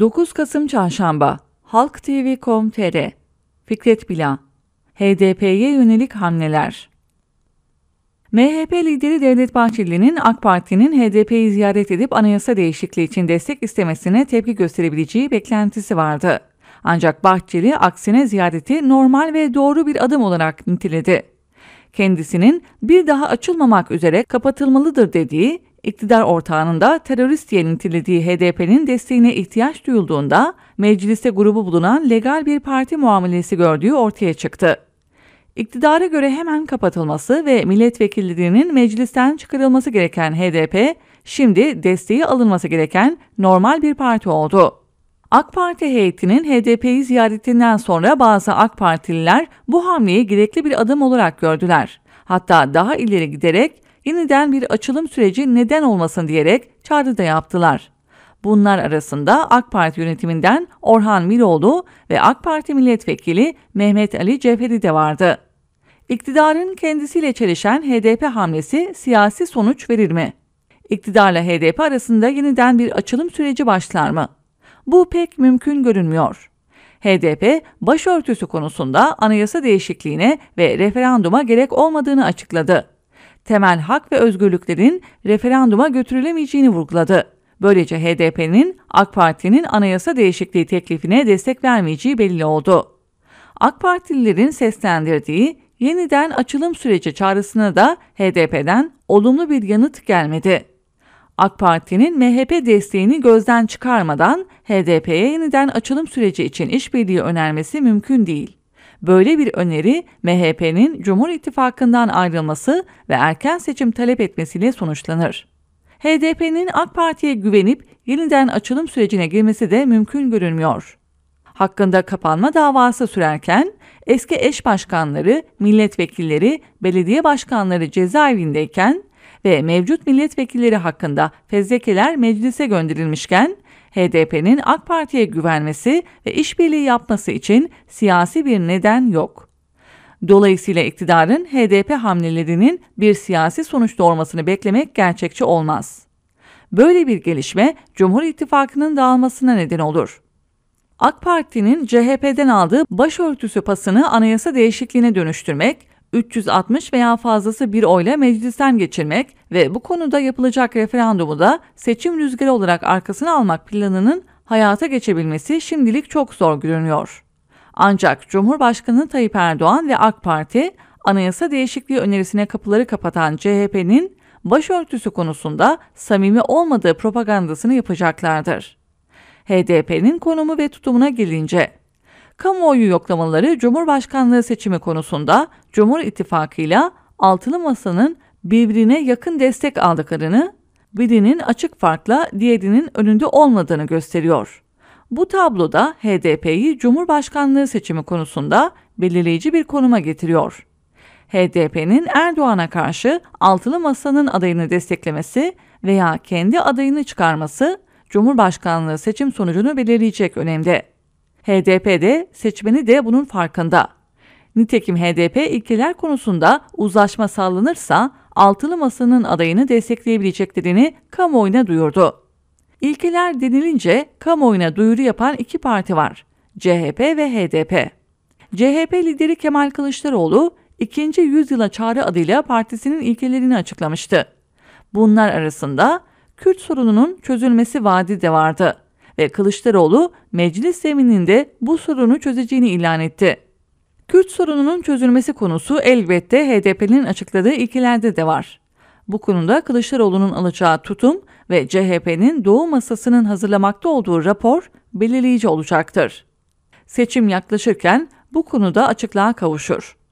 9 Kasım Çarşamba Halk TV.com.tr Fikret Bila HDP'ye yönelik hamleler MHP lideri Devlet Bahçeli'nin AK Parti'nin HDP'yi ziyaret edip anayasa değişikliği için destek istemesine tepki gösterebileceği beklentisi vardı. Ancak Bahçeli aksine ziyareti normal ve doğru bir adım olarak niteledi. Kendisinin bir daha açılmamak üzere kapatılmalıdır dediği İktidar ortağının da terörist diye nitelediği HDP'nin desteğine ihtiyaç duyulduğunda mecliste grubu bulunan legal bir parti muamelesi gördüğü ortaya çıktı. İktidara göre hemen kapatılması ve milletvekilliğinin meclisten çıkarılması gereken HDP, şimdi desteği alınması gereken normal bir parti oldu. AK Parti heyetinin HDP'yi ziyaretinden sonra bazı AK Partililer bu hamleyi gerekli bir adım olarak gördüler. Hatta daha ileri giderek yeniden bir açılım süreci neden olmasın diyerek çağrı da yaptılar. Bunlar arasında AK Parti yönetiminden Orhan Miloğlu ve AK Parti milletvekili Mehmet Ali Cevheri de vardı. İktidarın kendisiyle çelişen HDP hamlesi siyasi sonuç verir mi? İktidarla HDP arasında yeniden bir açılım süreci başlar mı? Bu pek mümkün görünmüyor. HDP, başörtüsü konusunda anayasa değişikliğine ve referanduma gerek olmadığını açıkladı temel hak ve özgürlüklerin referanduma götürülemeyeceğini vurguladı. Böylece HDP'nin AK Parti'nin anayasa değişikliği teklifine destek vermeyeceği belli oldu. AK Partililerin seslendirdiği yeniden açılım süreci çağrısına da HDP'den olumlu bir yanıt gelmedi. AK Parti'nin MHP desteğini gözden çıkarmadan HDP'ye yeniden açılım süreci için işbirliği önermesi mümkün değil. Böyle bir öneri MHP'nin Cumhur İttifakı'ndan ayrılması ve erken seçim talep etmesiyle sonuçlanır. HDP'nin AK Parti'ye güvenip yeniden açılım sürecine girmesi de mümkün görünmüyor. Hakkında kapanma davası sürerken eski eş başkanları, milletvekilleri, belediye başkanları cezaevindeyken ve mevcut milletvekilleri hakkında fezlekeler meclise gönderilmişken HDP'nin AK Parti'ye güvenmesi ve işbirliği yapması için siyasi bir neden yok. Dolayısıyla iktidarın HDP hamlelerinin bir siyasi sonuç doğurmasını beklemek gerçekçi olmaz. Böyle bir gelişme Cumhur İttifakı'nın dağılmasına neden olur. AK Parti'nin CHP'den aldığı başörtüsü pasını anayasa değişikliğine dönüştürmek, 360 veya fazlası bir oyla meclisten geçirmek ve bu konuda yapılacak referandumu da seçim rüzgarı olarak arkasına almak planının hayata geçebilmesi şimdilik çok zor görünüyor. Ancak Cumhurbaşkanı Tayyip Erdoğan ve AK Parti anayasa değişikliği önerisine kapıları kapatan CHP'nin başörtüsü konusunda samimi olmadığı propagandasını yapacaklardır. HDP'nin konumu ve tutumuna gelince Kamuoyu yoklamaları Cumhurbaşkanlığı seçimi konusunda Cumhur İttifakı ile Altılı Masa'nın birbirine yakın destek aldıklarını, birinin açık farkla diğerinin önünde olmadığını gösteriyor. Bu tabloda HDP'yi Cumhurbaşkanlığı seçimi konusunda belirleyici bir konuma getiriyor. HDP'nin Erdoğan'a karşı altılı masanın adayını desteklemesi veya kendi adayını çıkarması Cumhurbaşkanlığı seçim sonucunu belirleyecek önemde. HDP de seçmeni de bunun farkında. Nitekim HDP ilkeler konusunda uzlaşma sağlanırsa altılı masanın adayını destekleyebilecek dediğini kamuoyuna duyurdu. İlkeler denilince kamuoyuna duyuru yapan iki parti var. CHP ve HDP. CHP lideri Kemal Kılıçdaroğlu, ikinci yüzyıla çağrı adıyla partisinin ilkelerini açıklamıştı. Bunlar arasında Kürt sorununun çözülmesi vaadi de vardı ve Kılıçdaroğlu meclis zemininde bu sorunu çözeceğini ilan etti. Kürt sorununun çözülmesi konusu elbette HDP'nin açıkladığı ilkelerde de var. Bu konuda Kılıçdaroğlu'nun alacağı tutum ve CHP'nin Doğu Masası'nın hazırlamakta olduğu rapor belirleyici olacaktır. Seçim yaklaşırken bu konuda açıklığa kavuşur.